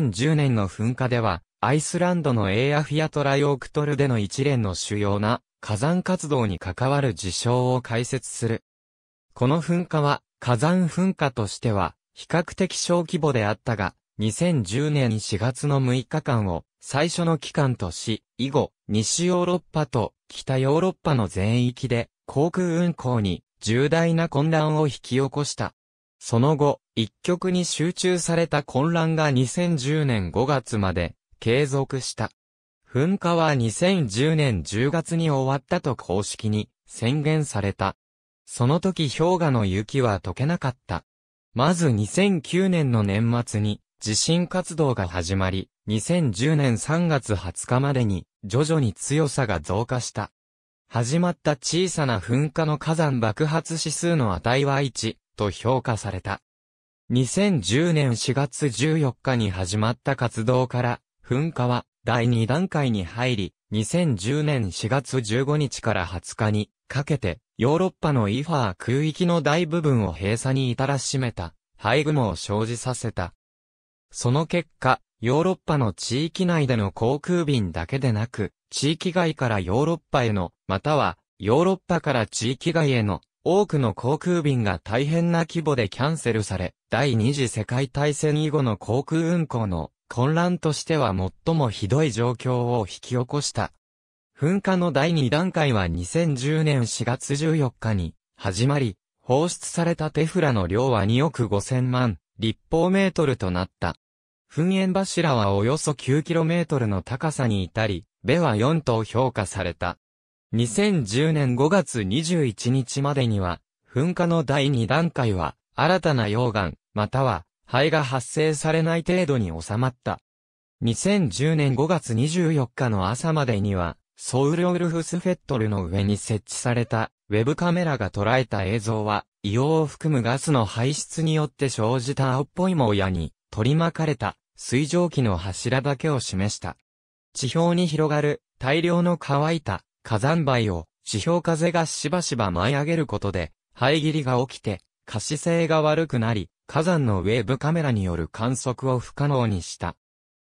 2010年の噴火では、アイスランドのエーアフィアトラヨークトルでの一連の主要な火山活動に関わる事象を解説する。この噴火は火山噴火としては比較的小規模であったが、2010年4月の6日間を最初の期間とし、以後、西ヨーロッパと北ヨーロッパの全域で航空運航に重大な混乱を引き起こした。その後、一極に集中された混乱が2010年5月まで継続した。噴火は2010年10月に終わったと公式に宣言された。その時氷河の雪は溶けなかった。まず2009年の年末に地震活動が始まり、2010年3月20日までに徐々に強さが増加した。始まった小さな噴火の火山爆発指数の値は1、と評価された。2010年4月14日に始まった活動から、噴火は第2段階に入り、2010年4月15日から20日にかけて、ヨーロッパのイファー空域の大部分を閉鎖に至らしめた、灰雲を生じさせた。その結果、ヨーロッパの地域内での航空便だけでなく、地域外からヨーロッパへの、または、ヨーロッパから地域外への多くの航空便が大変な規模でキャンセルされ、第二次世界大戦以後の航空運航の混乱としては最もひどい状況を引き起こした。噴火の第2段階は2010年4月14日に始まり、放出されたテフラの量は2億5000万立方メートルとなった。噴煙柱はおよそ9トルの高さに至り、ベは4等評価された。2010年5月21日までには、噴火の第2段階は、新たな溶岩、または、灰が発生されない程度に収まった。2010年5月24日の朝までには、ソウルオルフスフェットルの上に設置された、ウェブカメラが捉えた映像は、硫黄を含むガスの排出によって生じた青っぽいもやに、取り巻かれた、水蒸気の柱だけを示した。地表に広がる、大量の乾いた、火山灰を地表風がしばしば舞い上げることで、灰霧が起きて、可視性が悪くなり、火山のウェーブカメラによる観測を不可能にした。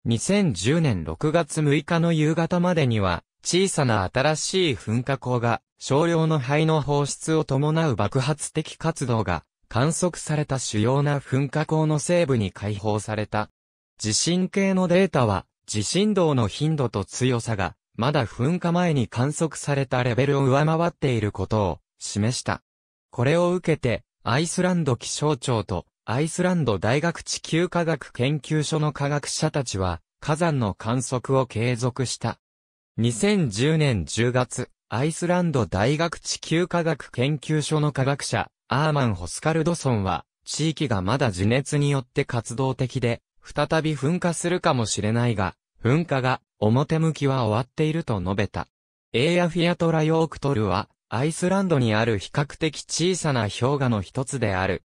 2010年6月6日の夕方までには、小さな新しい噴火口が、少量の灰の放出を伴う爆発的活動が、観測された主要な噴火口の西部に解放された。地震計のデータは、地震動の頻度と強さが、まだ噴火前に観測されたレベルを上回っていることを示した。これを受けて、アイスランド気象庁とアイスランド大学地球科学研究所の科学者たちは火山の観測を継続した。2010年10月、アイスランド大学地球科学研究所の科学者、アーマン・ホスカルドソンは、地域がまだ地熱によって活動的で、再び噴火するかもしれないが、噴火が表向きは終わっていると述べた。エーアフィアトラヨークトルは、アイスランドにある比較的小さな氷河の一つである。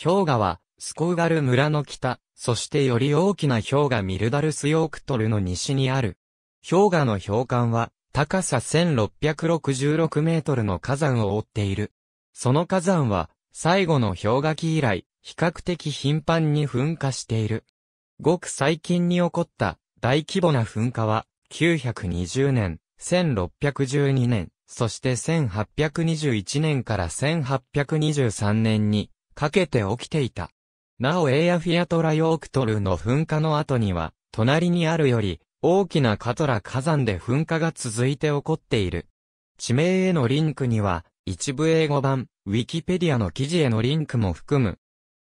氷河は、スコーガル村の北、そしてより大きな氷河ミルダルスヨークトルの西にある。氷河の氷管は、高さ1666メートルの火山を覆っている。その火山は、最後の氷河期以来、比較的頻繁に噴火している。ごく最近に起こった大規模な噴火は、920年、1612年、そして1821年から1823年にかけて起きていた。なおエイアフィアトラヨークトルの噴火の後には、隣にあるより大きなカトラ火山で噴火が続いて起こっている。地名へのリンクには、一部英語版、ウィキペディアの記事へのリンクも含む。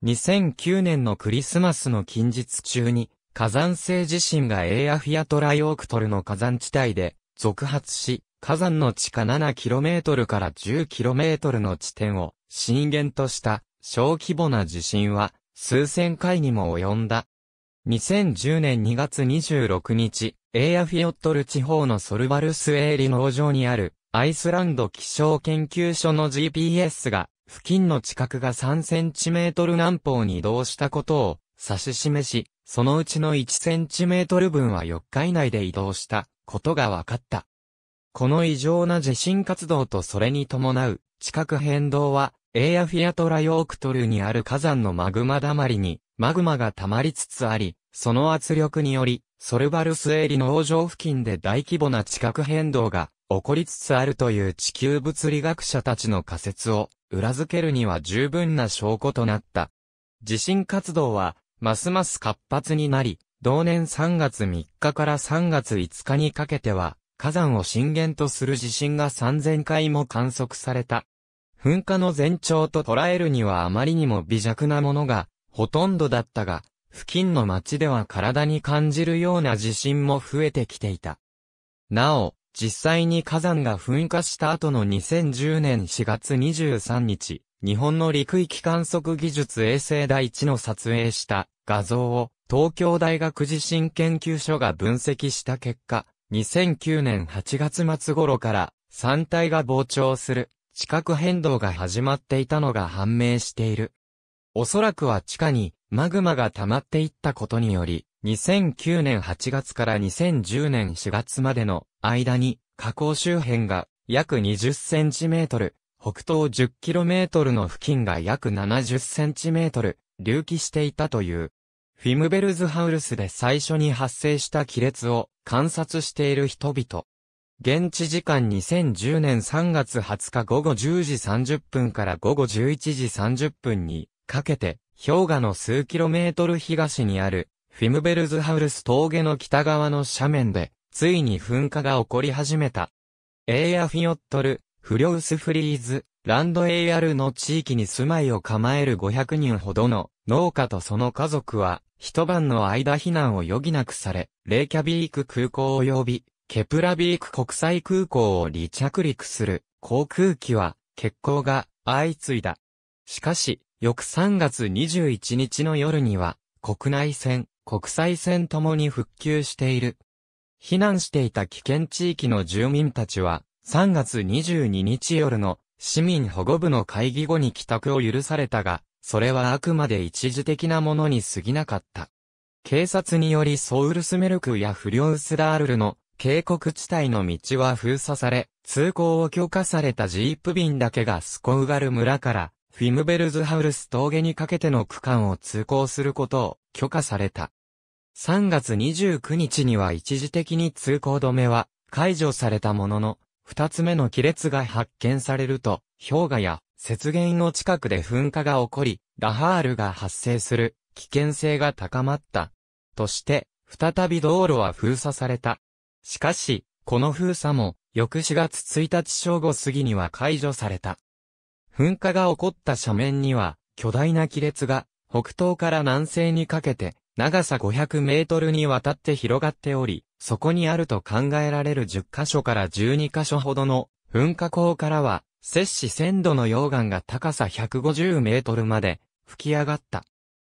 2009年のクリスマスの近日中に、火山性地震がエーアフィアトライオークトルの火山地帯で続発し、火山の地下 7km から 10km の地点を震源とした小規模な地震は数千回にも及んだ。2010年2月26日、エーアフィオットル地方のソルバルスエーリ農場にあるアイスランド気象研究所の GPS が付近の地殻が3センチメートル南方に移動したことを指し示し、そのうちの1センチメートル分は4日以内で移動したことが分かった。この異常な地震活動とそれに伴う地殻変動は、エーヤフィアトラヨークトルにある火山のマグマだまりに、マグマが溜まりつつあり、その圧力により、ソルバルスエリの王城付近で大規模な地殻変動が起こりつつあるという地球物理学者たちの仮説を裏付けるには十分な証拠となった。地震活動はますます活発になり、同年3月3日から3月5日にかけては、火山を震源とする地震が3000回も観測された。噴火の前兆と捉えるにはあまりにも微弱なものが、ほとんどだったが、付近の町では体に感じるような地震も増えてきていた。なお、実際に火山が噴火した後の2010年4月23日、日本の陸域観測技術衛星第一の撮影した画像を東京大学地震研究所が分析した結果、2009年8月末頃から山体が膨張する地殻変動が始まっていたのが判明している。おそらくは地下にマグマが溜まっていったことにより、2009年8月から2010年4月までの間に火口周辺が約20センチメートル、北東10キロメートルの付近が約70センチメートル、隆起していたという。フィムベルズハウルスで最初に発生した亀裂を観察している人々。現地時間2010年3月20日午後10時30分から午後11時30分にかけて氷河の数キロメートル東にあるフィムベルズハウルス峠の北側の斜面でついに噴火が起こり始めた。エイアフィヨットル、フリョウスフリーズ、ランドエイアルの地域に住まいを構える500人ほどの農家とその家族は、一晩の間避難を余儀なくされ、レイキャビーク空港及び、ケプラビーク国際空港を離着陸する航空機は、欠航が相次いだ。しかし、翌3月21日の夜には、国内線、国際線ともに復旧している。避難していた危険地域の住民たちは、3月22日夜の市民保護部の会議後に帰宅を許されたが、それはあくまで一時的なものに過ぎなかった。警察によりソウルスメルクやフリョウスダールルの渓谷地帯の道は封鎖され、通行を許可されたジープ便だけがスコウガル村からフィムベルズハウルス峠にかけての区間を通行することを許可された。3月29日には一時的に通行止めは解除されたものの、二つ目の亀裂が発見されると、氷河や雪原の近くで噴火が起こり、ラハールが発生する危険性が高まった。として、再び道路は封鎖された。しかし、この封鎖も、翌4月1日正午過ぎには解除された。噴火が起こった斜面には、巨大な亀裂が、北東から南西にかけて、長さ500メートルにわたって広がっており、そこにあると考えられる10カ所から12カ所ほどの噴火口からは摂氏1000度の溶岩が高さ150メートルまで吹き上がった。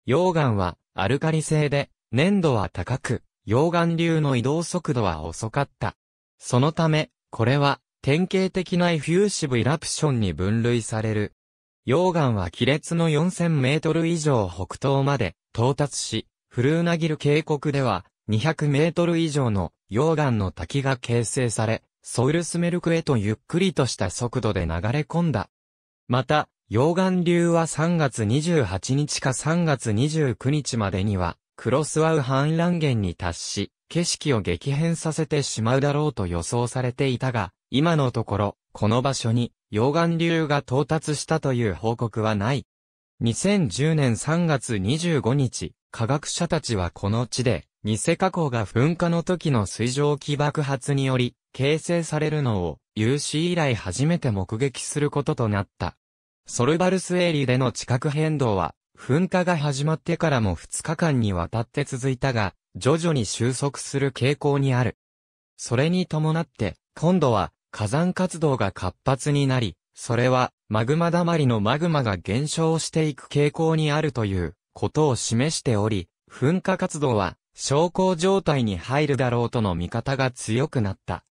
溶岩はアルカリ性で粘度は高く、溶岩流の移動速度は遅かった。そのため、これは典型的なエフューシブイラプションに分類される。溶岩は亀裂の4000メートル以上北東まで到達し、フルーナギル渓谷では200メートル以上の溶岩の滝が形成され、ソウルスメルクへとゆっくりとした速度で流れ込んだ。また、溶岩流は3月28日か3月29日までには、クロスワウ氾濫源に達し、景色を激変させてしまうだろうと予想されていたが、今のところ、この場所に溶岩流が到達したという報告はない。2010年3月25日、科学者たちはこの地で、ニセ火口が噴火の時の水蒸気爆発により、形成されるのを有史以来初めて目撃することとなった。ソルバルスエリでの地殻変動は、噴火が始まってからも2日間にわたって続いたが、徐々に収束する傾向にある。それに伴って、今度は火山活動が活発になり、それはマグマだまりのマグマが減少していく傾向にあるということを示しており、噴火活動は昇降状態に入るだろうとの見方が強くなった。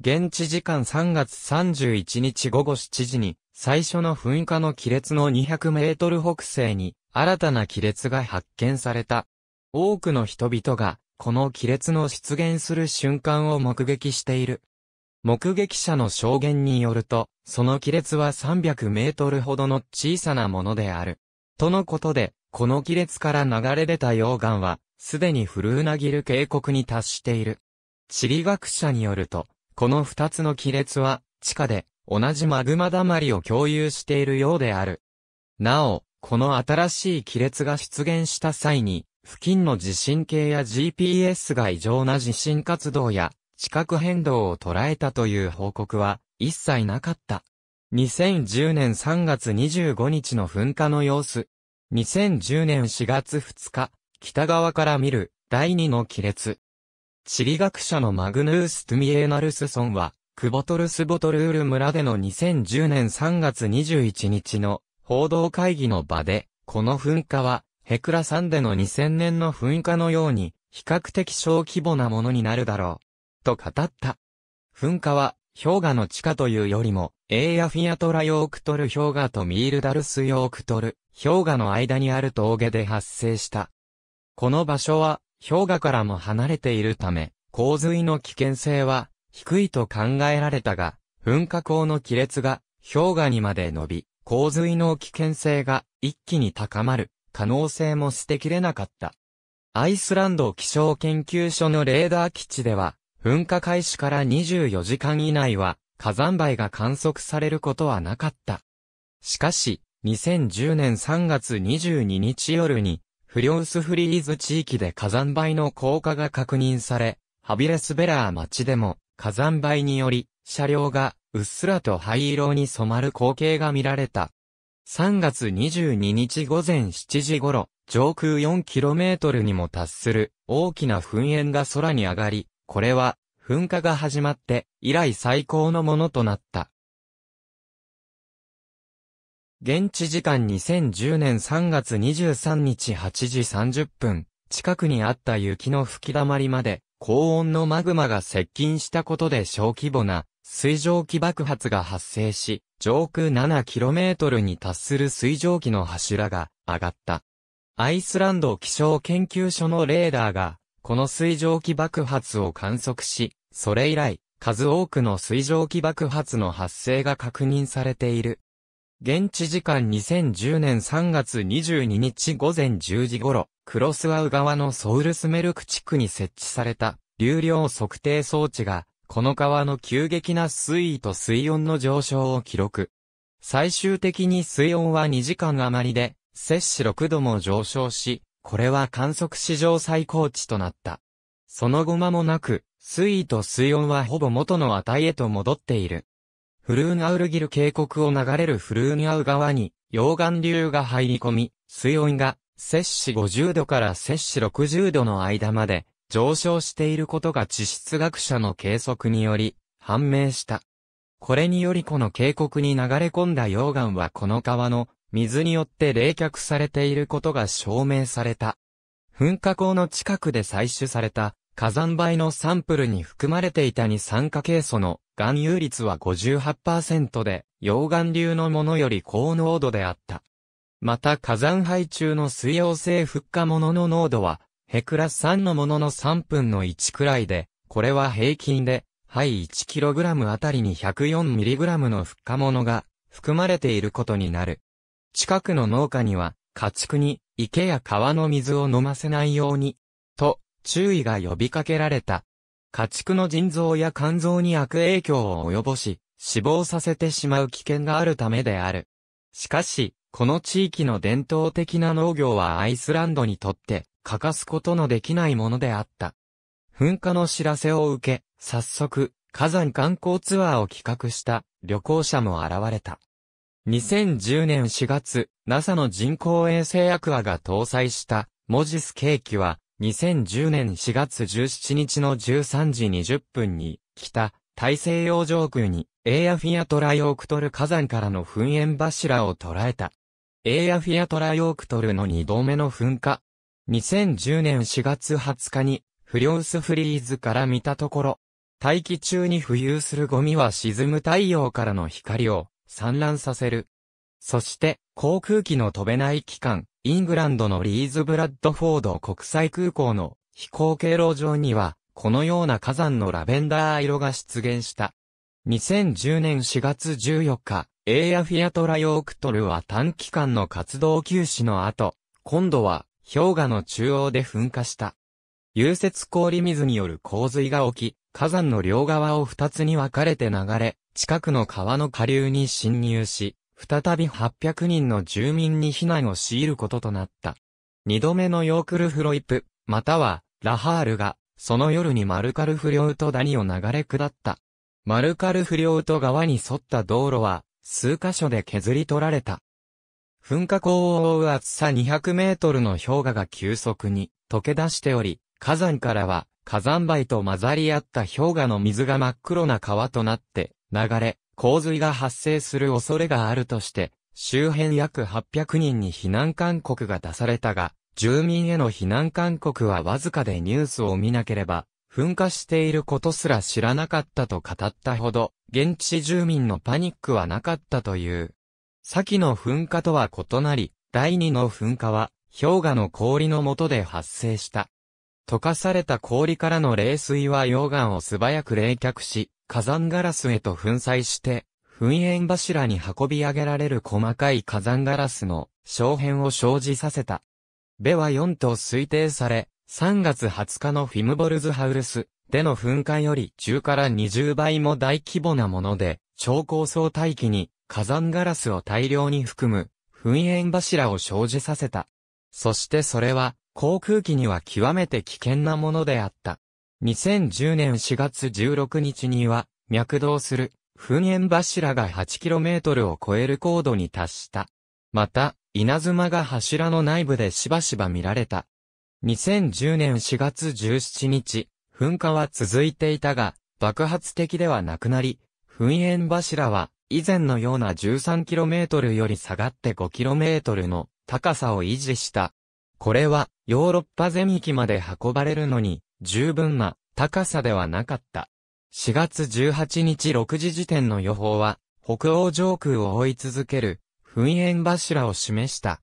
現地時間3月31日午後7時に、最初の噴火の亀裂の200メートル北西に、新たな亀裂が発見された。多くの人々が、この亀裂の出現する瞬間を目撃している。目撃者の証言によると、その亀裂は300メートルほどの小さなものである。とのことで、この亀裂から流れ出た溶岩は、すでに古うなぎる渓谷に達している。地理学者によると、この二つの亀裂は、地下で、同じマグマまりを共有しているようである。なお、この新しい亀裂が出現した際に、付近の地震計や GPS が異常な地震活動や、地殻変動を捉えたという報告は、一切なかった。2010年3月25日の噴火の様子。2010年4月2日、北側から見る、第二の亀裂。地理学者のマグヌース・トゥミエーナルスソンは、クボトルスボトルール村での2010年3月21日の報道会議の場で、この噴火は、ヘクラ山での2000年の噴火のように、比較的小規模なものになるだろう。と語った。噴火は、氷河の地下というよりも、エーヤフィアトラヨークトル氷河とミールダルスヨークトル、氷河の間にある峠で発生した。この場所は、氷河からも離れているため、洪水の危険性は低いと考えられたが、噴火口の亀裂が氷河にまで伸び、洪水の危険性が一気に高まる可能性も捨てきれなかった。アイスランド気象研究所のレーダー基地では、噴火開始から24時間以内は火山灰が観測されることはなかった。しかし、2010年3月22日夜にフリオスフリーズ地域で火山灰の降下が確認され、ハビレスベラー町でも火山灰により車両がうっすらと灰色に染まる光景が見られた。3月22日午前7時頃、上空 4km にも達する大きな噴煙が空に上がり、これは噴火が始まって以来最高のものとなった。現地時間2010年3月23日8時30分、近くにあった雪の吹き溜まりまで、高温のマグマが接近したことで小規模な水蒸気爆発が発生し、上空 7km に達する水蒸気の柱が上がった。アイスランド気象研究所のレーダーが、この水蒸気爆発を観測し、それ以来、数多くの水蒸気爆発の発生が確認されている。現地時間2010年3月22日午前10時頃、クロスワウ川のソウルスメルク地区に設置された流量測定装置が、この川の急激な水位と水温の上昇を記録。最終的に水温は2時間余りで、摂氏6度も上昇し、これは観測史上最高値となった。その後間もなく、水位と水温はほぼ元の値へと戻っている。フルーンアウルギル渓谷を流れるフルーンアウ川に、溶岩流が入り込み、水温が、摂氏50度から摂氏60度の間まで、上昇していることが地質学者の計測により、判明した。これによりこの渓谷に流れ込んだ溶岩はこの川の水によって冷却されていることが証明された。噴火口の近くで採取された火山灰のサンプルに含まれていた二酸化ケイ素の含有率は58%で、溶岩流のものより高濃度であった。また火山灰中の水溶性復化物の濃度は、ヘクラス3のものの3分の1くらいで、これは平均で、灰 1kg あたりに 104mg の復化物が含まれていることになる。近くの農家には、家畜に池や川の水を飲ませないように、と注意が呼びかけられた。家畜の腎臓や肝臓に悪影響を及ぼし、死亡させてしまう危険があるためである。しかし、この地域の伝統的な農業はアイスランドにとって欠かすことのできないものであった。噴火の知らせを受け、早速、火山観光ツアーを企画した旅行者も現れた。2010年4月、NASA の人工衛星アクアが搭載したモジスケーキは2010年4月17日の13時20分に、北、大西洋上空に、エーアフィアトラヨークトル火山からの噴煙柱を捉えた。エーアフィアトラヨークトルの2度目の噴火。2010年4月20日に、フリオスフリーズから見たところ、大気中に浮遊するゴミは沈む太陽からの光を散乱させる。そして、航空機の飛べない期間、イングランドのリーズブラッドフォード国際空港の飛行経路上には、このような火山のラベンダー色が出現した。2010年4月14日、エイアフィアトラヨークトルは短期間の活動休止の後、今度は氷河の中央で噴火した。融雪氷水による洪水が起き、火山の両側を二つに分かれて流れ、近くの川の下流に侵入し、再び800人の住民に避難を強いることとなった。二度目のヨークルフロイプ、または、ラハールが、その夜にマルカルフ領と谷を流れ下った。マルカルフ領と川に沿った道路は、数箇所で削り取られた。噴火口を覆う厚さ200メートルの氷河が急速に溶け出しており、火山からは火山灰と混ざり合った氷河の水が真っ黒な川となって流れ、洪水が発生する恐れがあるとして、周辺約800人に避難勧告が出されたが、住民への避難勧告はわずかでニュースを見なければ、噴火していることすら知らなかったと語ったほど、現地住民のパニックはなかったという。先の噴火とは異なり、第二の噴火は、氷河の氷の下で発生した。溶かされた氷からの冷水は溶岩を素早く冷却し、火山ガラスへと粉砕して、噴煙柱に運び上げられる細かい火山ガラスの小片を生じさせた。ベは4と推定され、3月20日のフィムボルズハウルスでの噴火より10から20倍も大規模なもので、超高層大気に火山ガラスを大量に含む噴煙柱を生じさせた。そしてそれは航空機には極めて危険なものであった。2010年4月16日には、脈動する、噴煙柱が 8km を超える高度に達した。また、稲妻が柱の内部でしばしば見られた。2010年4月17日、噴火は続いていたが、爆発的ではなくなり、噴煙柱は、以前のような 13km より下がって 5km の高さを維持した。これは、ヨーロッパ全域まで運ばれるのに、十分な高さではなかった。4月18日6時時点の予報は、北欧上空を追い続ける、噴煙柱を示した。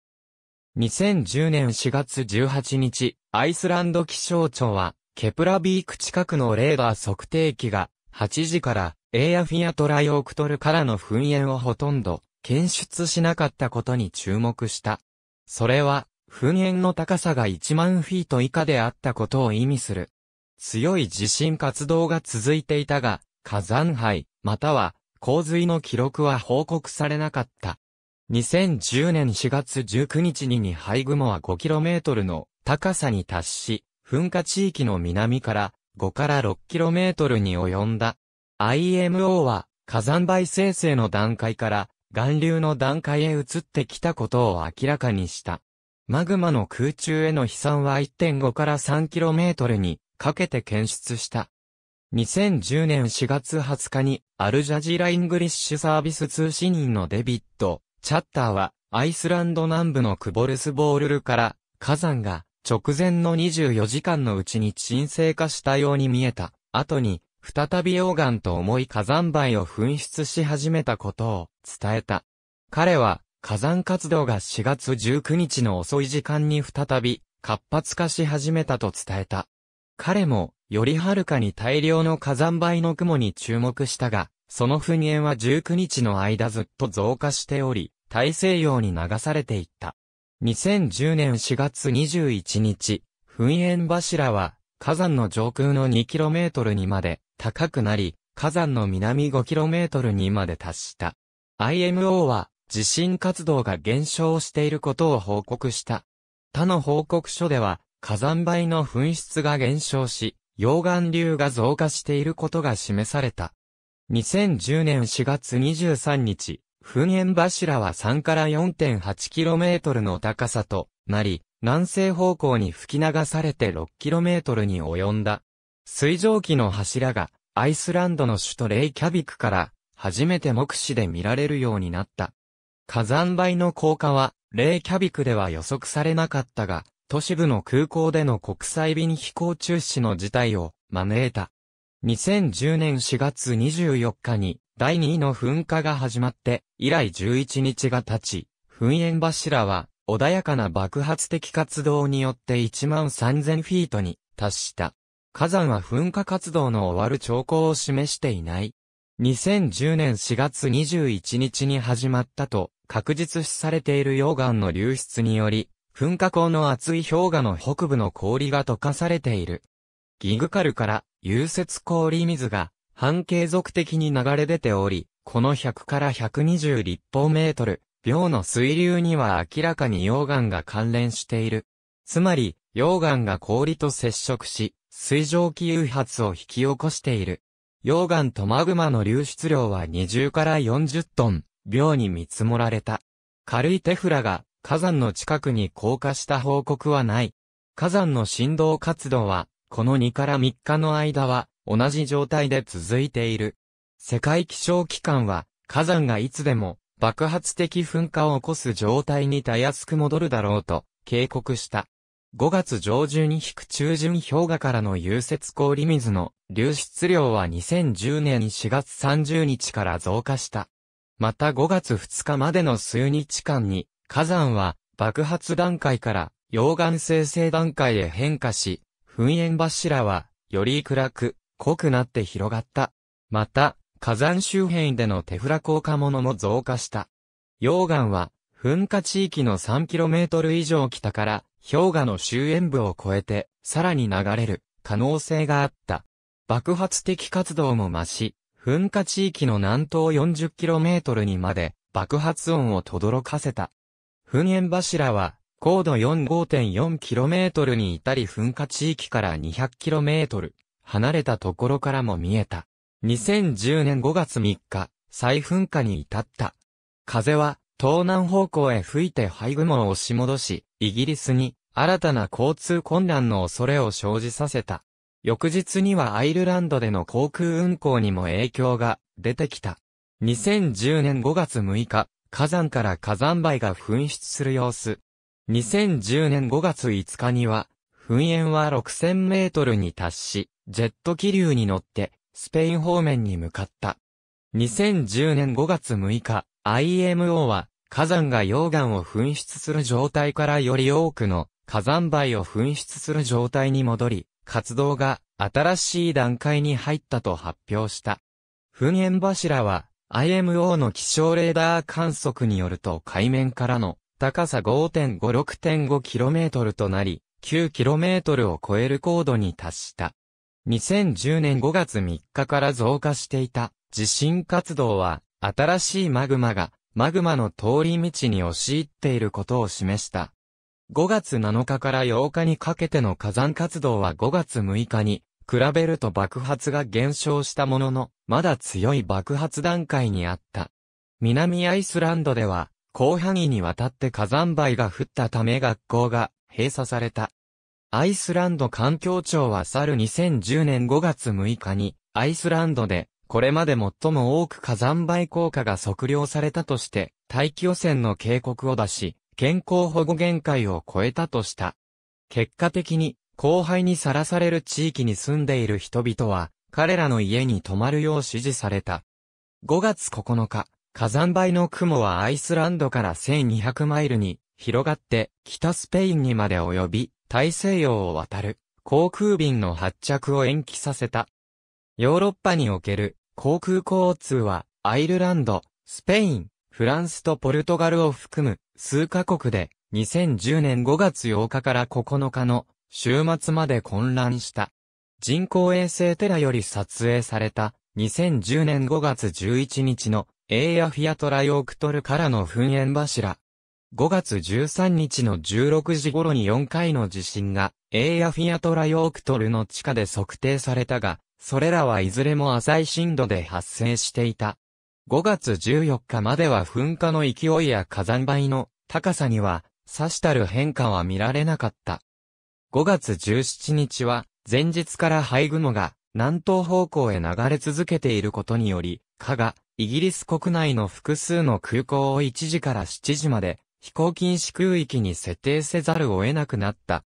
2010年4月18日、アイスランド気象庁は、ケプラビーク近くのレーダー測定器が、8時から、エーアフィアトライオクトルからの噴煙をほとんど、検出しなかったことに注目した。それは、噴煙の高さが1万フィート以下であったことを意味する。強い地震活動が続いていたが、火山灰、または洪水の記録は報告されなかった。2010年4月19日に2灰雲は 5km の高さに達し、噴火地域の南から5から 6km に及んだ。IMO は火山灰生成の段階から岩流の段階へ移ってきたことを明らかにした。マグマの空中への飛散は1.5から 3km にかけて検出した。2010年4月20日に、アルジャジラ・イングリッシュサービス通信員のデビッド・チャッターは、アイスランド南部のクボルスボールルから、火山が直前の24時間のうちに沈静化したように見えた。後に、再び溶岩と重い火山灰を噴出し始めたことを伝えた。彼は、火山活動が4月19日の遅い時間に再び活発化し始めたと伝えた。彼も、よりはるかに大量の火山灰の雲に注目したが、その噴煙は19日の間ずっと増加しており、大西洋に流されていった。2010年4月21日、噴煙柱は火山の上空の 2km にまで高くなり、火山の南 5km にまで達した。IMO は地震活動が減少していることを報告した。他の報告書では、火山灰の噴出が減少し、溶岩流が増加していることが示された。2010年4月23日、噴煙柱は3から 4.8km の高さとなり、南西方向に吹き流されて 6km に及んだ。水蒸気の柱がアイスランドの首都レイキャビクから初めて目視で見られるようになった。火山灰の降下はレイキャビクでは予測されなかったが、都市部の空港での国際便飛行中止の事態を招いた。2010年4月24日に第2位の噴火が始まって以来11日が経ち、噴煙柱は穏やかな爆発的活動によって1万3000フィートに達した。火山は噴火活動の終わる兆候を示していない。2010年4月21日に始まったと確実視されている溶岩の流出により、噴火口の厚い氷河の北部の氷が溶かされている。ギグカルから融雪氷水が半継続的に流れ出ており、この100から120立方メートル、秒の水流には明らかに溶岩が関連している。つまり、溶岩が氷と接触し、水蒸気誘発を引き起こしている。溶岩とマグマの流出量は20から40トン、秒に見積もられた。軽いテフラが火山の近くに降下した報告はない。火山の振動活動は、この2から3日の間は、同じ状態で続いている。世界気象機関は、火山がいつでも、爆発的噴火を起こす状態にたやすく戻るだろうと、警告した。5月上旬に引く中旬氷河からの融雪氷水の流出量は2010年4月30日から増加した。また5月2日までの数日間に火山は爆発段階から溶岩生成段階へ変化し、噴煙柱はより暗く、濃くなって広がった。また、火山周辺でのテフラ果も物も増加した。溶岩は噴火地域の 3km 以上北から氷河の周縁部を越えてさらに流れる可能性があった。爆発的活動も増し、噴火地域の南東 40km にまで爆発音を轟かせた。噴煙柱は、高度 45.4km に至り噴火地域から 200km 離れたところからも見えた。2010年5月3日、再噴火に至った。風は東南方向へ吹いて灰雲を押し戻し、イギリスに新たな交通困難の恐れを生じさせた。翌日にはアイルランドでの航空運航にも影響が出てきた。2010年5月6日、火山から火山灰が噴出する様子。2010年5月5日には、噴煙は6000メートルに達し、ジェット気流に乗って、スペイン方面に向かった。2010年5月6日、IMO は、火山が溶岩を噴出する状態からより多くの火山灰を噴出する状態に戻り、活動が新しい段階に入ったと発表した。噴煙柱は IMO の気象レーダー観測によると海面からの高さ 5.56.5km となり、9km を超える高度に達した。2010年5月3日から増加していた地震活動は、新しいマグマが、マグマの通り道に押し入っていることを示した。5月7日から8日にかけての火山活動は5月6日に比べると爆発が減少したものの、まだ強い爆発段階にあった。南アイスランドでは、広範囲にわたって火山灰が降ったため学校が閉鎖された。アイスランド環境庁は去る2010年5月6日に、アイスランドで、これまで最も多く火山灰効果が測量されたとして、大気汚染の警告を出し、健康保護限界を超えたとした。結果的に、後輩にさらされる地域に住んでいる人々は、彼らの家に泊まるよう指示された。5月9日、火山灰の雲はアイスランドから1200マイルに広がって北スペインにまで及び大西洋を渡る航空便の発着を延期させた。ヨーロッパにおける航空交通はアイルランド、スペイン、フランスとポルトガルを含む数カ国で2010年5月8日から9日の週末まで混乱した。人工衛星テラより撮影された2010年5月11日のエイアフィアトラヨークトルからの噴煙柱。5月13日の16時頃に4回の地震がエイアフィアトラヨークトルの地下で測定されたが、それらはいずれも浅い震度で発生していた。5月14日までは噴火の勢いや火山灰の高さには、さしたる変化は見られなかった。5月17日は、前日から灰雲が南東方向へ流れ続けていることにより、加が、イギリス国内の複数の空港を1時から7時まで、飛行禁止空域に設定せざるを得なくなった。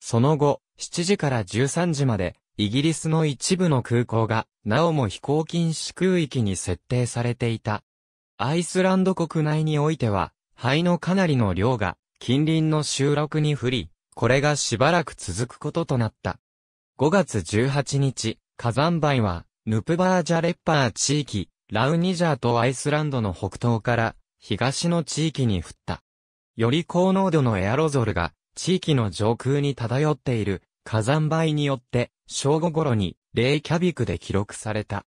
その後、7時から13時まで、イギリスの一部の空港が、なおも飛行禁止空域に設定されていた。アイスランド国内においては、灰のかなりの量が、近隣の収録に降り、これがしばらく続くこととなった。5月18日、火山灰は、ヌプバージャレッパー地域、ラウニジャーとアイスランドの北東から東の地域に降った。より高濃度のエアロゾルが地域の上空に漂っている火山灰によって正午頃にレイキャビクで記録された。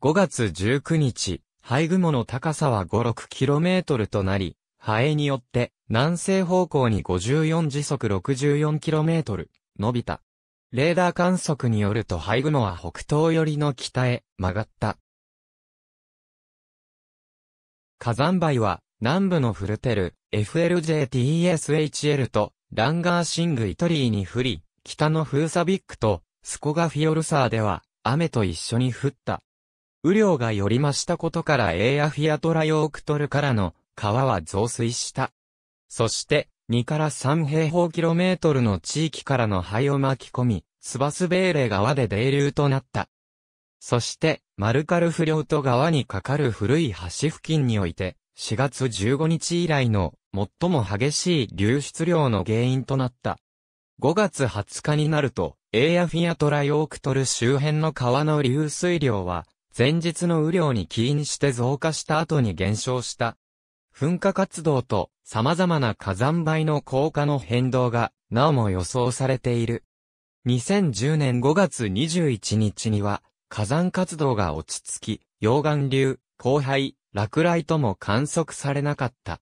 5月19日、灰雲の高さは5、6トルとなり、ハエによって南西方向に54時速 64km 伸びた。レーダー観測によるとハイグモは北東寄りの北へ曲がった。火山灰は南部のフルテル、f l j t s h l とランガーシングイトリーに降り、北のフーサビックとスコガフィオルサーでは雨と一緒に降った。雨量がより増したことからエーアフィアトラヨークトルからの川は増水した。そして、2から3平方キロメートルの地域からの灰を巻き込み、スバスベーレ川で泥流となった。そして、マルカルフ良と川に架かる古い橋付近において、4月15日以来の最も激しい流出量の原因となった。5月20日になると、エーアフィアトラヨークトル周辺の川の流水量は、前日の雨量に起因して増加した後に減少した。噴火活動と様々な火山灰の効果の変動が、なおも予想されている。2010年5月21日には、火山活動が落ち着き、溶岩流、降灰、落雷とも観測されなかった。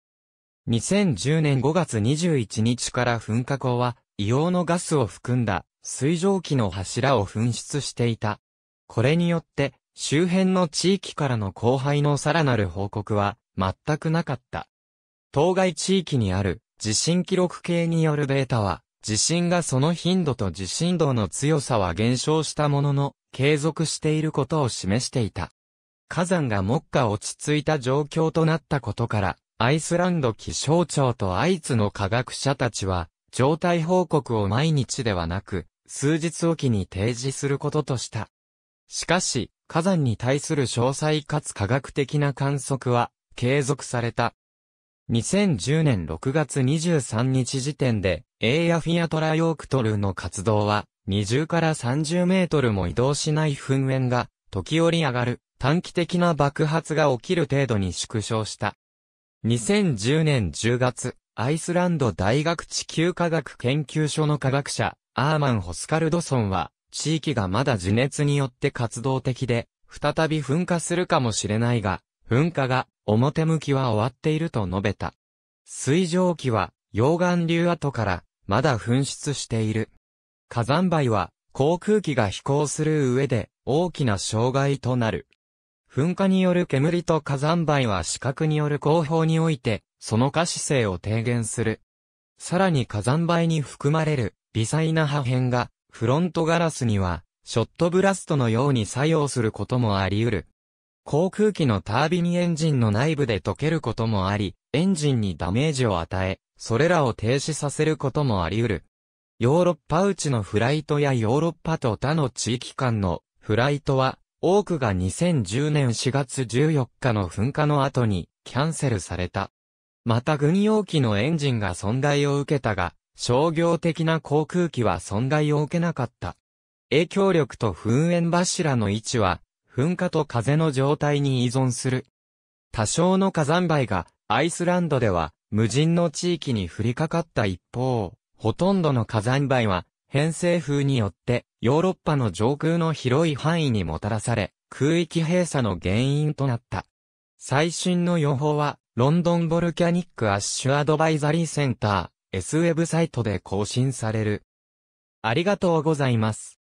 2010年5月21日から噴火口は、硫黄のガスを含んだ水蒸気の柱を噴出していた。これによって、周辺の地域からの降灰のさらなる報告は全くなかった。当該地域にある地震記録計によるデータは、地震がその頻度と地震動の強さは減少したものの、継続していることを示していた。火山が目下落ち着いた状況となったことから、アイスランド気象庁とアイツの科学者たちは、状態報告を毎日ではなく、数日おきに提示することとした。しかし、火山に対する詳細かつ科学的な観測は、継続された。2010年6月23日時点で、エイヤフィアトラヨークトルの活動は、20から30メートルも移動しない噴煙が、時折上がる、短期的な爆発が起きる程度に縮小した。2010年10月、アイスランド大学地球科学研究所の科学者、アーマン・ホスカルドソンは、地域がまだ地熱によって活動的で、再び噴火するかもしれないが、噴火が表向きは終わっていると述べた。水蒸気は溶岩流跡からまだ噴出している。火山灰は航空機が飛行する上で大きな障害となる。噴火による煙と火山灰は視覚による後方において、その可視性を低減する。さらに火山灰に含まれる微細な破片が、フロントガラスには、ショットブラストのように作用することもあり得る。航空機のタービンエンジンの内部で溶けることもあり、エンジンにダメージを与え、それらを停止させることもあり得る。ヨーロッパうちのフライトやヨーロッパと他の地域間のフライトは、多くが2010年4月14日の噴火の後にキャンセルされた。また軍用機のエンジンが損害を受けたが、商業的な航空機は損害を受けなかった。影響力と噴煙柱の位置は噴火と風の状態に依存する。多少の火山灰がアイスランドでは無人の地域に降りかかった一方、ほとんどの火山灰は偏西風によってヨーロッパの上空の広い範囲にもたらされ、空域閉鎖の原因となった。最新の予報は、ロンドンボルキャニックアッシュアドバイザリーセンター、S ウェブサイトで更新される。ありがとうございます。